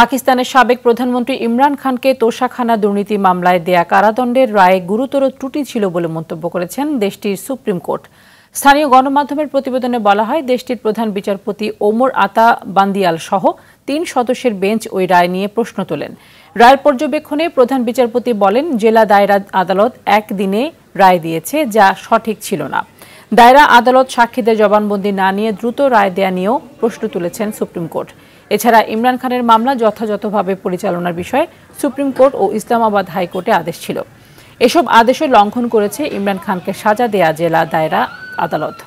পাকিস্তানের সাবেক প্রধানমন্ত্রী ইমরান খানকে তোষাখানা দুর্নীতি মামলায় দেয়া কারাদণ্ডের রায়ে গুরুতর ত্রুটি ছিল বলে মন্তব্য করেছেন দেশটির সুপ্রিম কোর্ট স্থানীয় গণমাধ্যমের প্রতিবেদনে বলা হয় দেশটির প্রধান বিচারপতি ওমর আতা বান্দিয়াল সহ তিন সদস্যের বেঞ্চ ওই রায় নিয়ে প্রশ্ন তোলেন রায়ের পর্যবেক্ষণে প্রধান বিচারপতি বলেন জেলা দায়রা আদালত একদিনে রায় দিয়েছে যা সঠিক ছিল না দায়রা আদালত সাক্ষীদের জবানবন্দি না নিয়ে দ্রুত রায় দেয়া নিয়েও প্রশ্ন তুলেছেন সুপ্রিম কোর্ট এছাড়া ইমরান খানের মামলা যথাযথভাবে পরিচালনার বিষয়ে সুপ্রিম কোর্ট ও ইসলামাবাদ হাইকোর্টে আদেশ ছিল এসব আদেশে লঙ্ঘন করেছে ইমরান খানকে সাজা দেয়া জেলা দায়রা আদালত